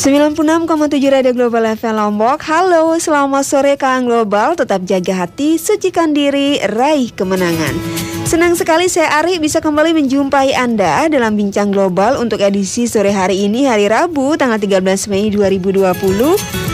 96,7 Radio Global FM Lombok Halo, selamat sore Kang Global Tetap jaga hati, sucikan diri, raih kemenangan Senang sekali saya Ari bisa kembali menjumpai Anda dalam Bincang Global untuk edisi sore hari ini hari Rabu tanggal 13 Mei 2020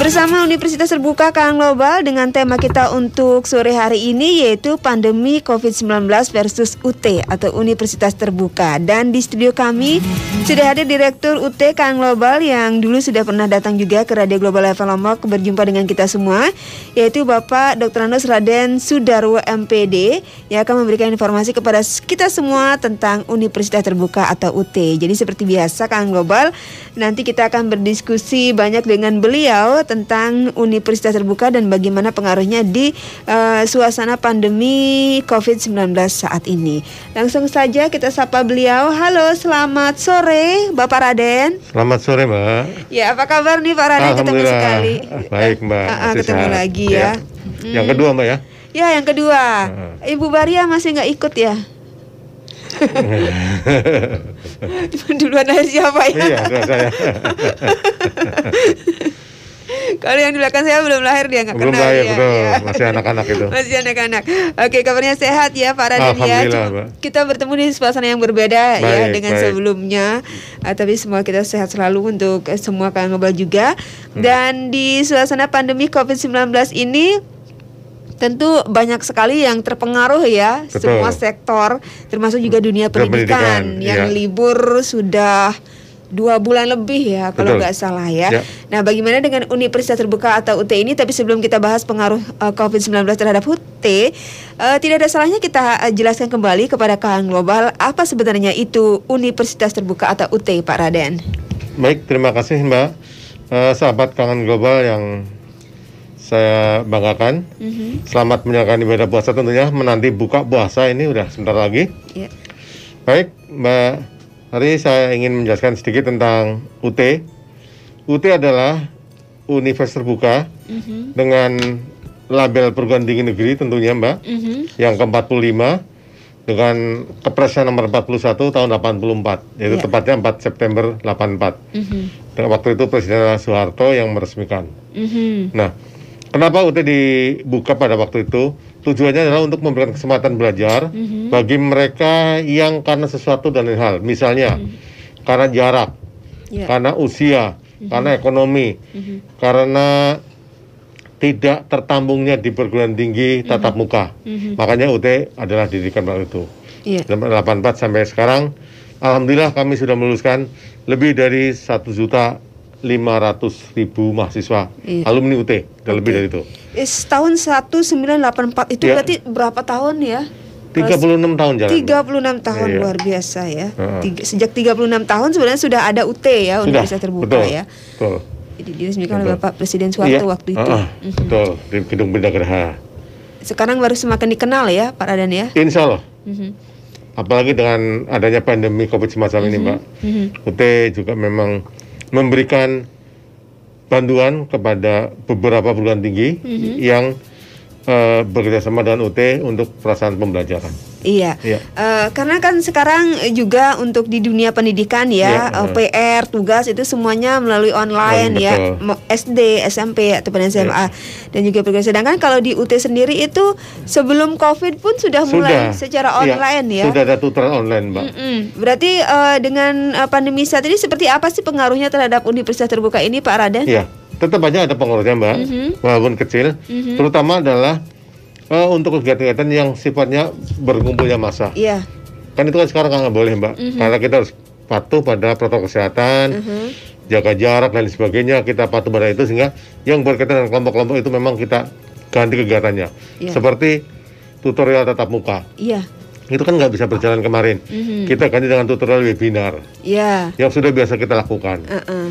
Bersama Universitas Terbuka Kang Global dengan tema kita untuk sore hari ini yaitu pandemi COVID-19 versus UT atau Universitas Terbuka. Dan di studio kami sudah ada Direktur UT Kang Global yang dulu sudah pernah datang juga ke Radio Global level Lombok berjumpa dengan kita semua yaitu Bapak Dr. Anus Raden Sudarwo MPD yang akan memberikan informasi kepada kita semua tentang Universitas Terbuka atau UT. Jadi seperti biasa Kang Global nanti kita akan berdiskusi banyak dengan beliau tentang universitas terbuka dan bagaimana pengaruhnya di uh, suasana pandemi COVID-19 saat ini. Langsung saja kita sapa beliau. Halo, selamat sore Bapak Raden. Selamat sore Mbak. Ya, apa kabar nih Pak Raden? Ketemu sekali. Baik Mbak. Uh, ketemu sehat. lagi iya. ya. ya. Hmm. Yang kedua Mbak ya. Hmm. Ya, yang kedua. Uh. Ibu Baria masih nggak ikut ya? Duluan aja siapa ya? Iya, saya. Kalau yang di belakang saya belum lahir dia nggak kenal. lahir, ya. betul. Iya. Masih anak-anak itu. Masih anak-anak. Oke, kabarnya sehat ya Farah dan ya. Kita bertemu di suasana yang berbeda ya baik, ya dengan baik. sebelumnya. Uh, tapi semua kita sehat selalu untuk semua kalian ngobrol juga. Hmm. Dan di suasana pandemi COVID-19 ini tentu banyak sekali yang terpengaruh ya Betul. semua sektor termasuk juga dunia pendidikan, pendidikan yang iya. libur sudah dua bulan lebih ya kalau nggak salah ya. ya. Nah, bagaimana dengan Universitas Terbuka atau UT ini? Tapi sebelum kita bahas pengaruh uh, COVID-19 terhadap UT, uh, eh, tidak ada salahnya kita uh, jelaskan kembali kepada kawan global apa sebenarnya itu Universitas Terbuka atau UT, Pak Raden. Baik, terima kasih Mbak. Uh, sahabat kawan global yang saya banggakan. Mm-hmm. Selamat menjalankan ibadah puasa tentunya. Menanti buka puasa ini udah sebentar lagi. Yeah. Baik, Mbak Hari ini saya ingin menjelaskan sedikit tentang UT. UT adalah universitas terbuka mm -hmm. dengan label perguruan tinggi negeri tentunya Mbak, mm -hmm. yang ke-45 dengan kepresnya nomor 41 tahun 84, yaitu yeah. tepatnya 4 September 84. Mm -hmm. Dan waktu itu Presiden Soeharto yang meresmikan. Mm -hmm. Nah, kenapa UT dibuka pada waktu itu? tujuannya adalah untuk memberikan kesempatan belajar mm -hmm. bagi mereka yang karena sesuatu dan lain hal, misalnya mm -hmm. karena jarak, yeah. karena usia, mm -hmm. karena ekonomi, mm -hmm. karena tidak tertambungnya di perguruan tinggi mhm. tatap mm -hmm. muka. Mm -hmm. Makanya UT adalah didirikan waktu itu. Yeah. Iya. 84 sampai sekarang, alhamdulillah kami sudah meluluskan lebih dari satu juta 500 ribu mahasiswa iya. alumni UT, udah okay. lebih dari itu. Is, tahun 1984 itu ya. berarti berapa tahun ya? 36 tahun jalan. 36 tahun iya. luar biasa ya. Uh -huh. Tiga, sejak 36 tahun sebenarnya sudah ada UT ya, Universitas Terbuka betul, ya. Betul. Jadi diresmikan oleh Bapak Presiden Soeharto iya. waktu itu. Uh -huh. Mhm. Betul, di Gedung Bendagraha. Sekarang baru semakin dikenal ya Pak Raden ya. Insya Allah. Uh mhm. -huh. Apalagi dengan adanya pandemi COVID semacam uh -huh. ini mhm. Mbak. Uh -huh. UT juga memang memberikan panduan kepada beberapa perguruan tinggi mm -hmm. yang uh, bekerjasama dengan UT untuk perasaan pembelajaran. Iya. iya. Uh, karena kan sekarang juga untuk di dunia pendidikan ya, yeah. Iya, uh, PR, tugas itu semuanya melalui online oh, ya, SD, SMP ataupun SMA yeah. dan juga perguruan. Sedangkan kalau di UT sendiri itu sebelum Covid pun sudah, sudah. mulai secara iya. online yeah. ya. Sudah ada tutoran online, Mbak. Mm -mm. Berarti uh, dengan uh, pandemi saat ini seperti apa sih pengaruhnya terhadap universitas terbuka ini, Pak Raden? Iya. Tetap aja ada pengaruhnya, Mbak. Mm -hmm. Walaupun kecil, mm -hmm. terutama adalah uh, untuk kegiatan-kegiatan yang sifatnya berkumpulnya massa. Iya. Kan itu kan sekarang nggak boleh mbak, mm -hmm. karena kita harus patuh pada protokol kesehatan, mm -hmm. jaga jarak dan sebagainya. Kita patuh pada itu sehingga yang berkaitan dengan kelompok-kelompok itu memang kita ganti kegiatannya. Yeah. Seperti tutorial tatap muka. Iya. Yeah. Itu kan nggak bisa berjalan kemarin. Mm -hmm. Kita ganti dengan tutorial webinar. Iya. Yeah. Yang sudah biasa kita lakukan. Uh -uh.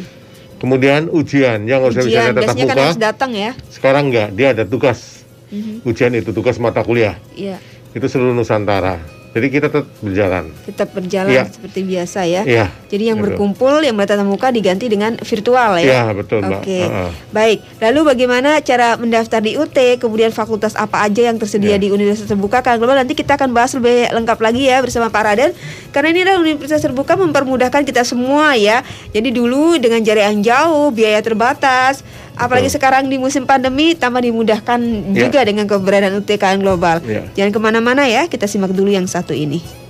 Kemudian ujian yang harus ujian, bisa tatap kan muka. Kan harus datang ya. Sekarang nggak, dia ada tugas mm-hmm. ujian itu tugas mata kuliah yeah. itu seluruh Nusantara jadi kita tetap berjalan. Tetap berjalan yeah. seperti biasa ya. yeah. Jadi yang betul. berkumpul yang bertatap muka diganti dengan virtual ya. Iya betul. Oke. Okay. Uh -uh. Baik. Lalu bagaimana cara mendaftar di UT? Kemudian fakultas apa aja yang tersedia yeah. di Universitas Terbuka? Kang Global nanti kita akan bahas lebih lengkap lagi ya bersama Pak Raden. Karena ini adalah Universitas Terbuka mempermudahkan kita semua ya. Jadi dulu dengan jarak yang jauh, biaya terbatas apalagi sekarang di musim pandemi tambah dimudahkan yeah. juga dengan keberadaan UTKN global. Yeah. Jangan kemana-mana ya, kita simak dulu yang satu ini.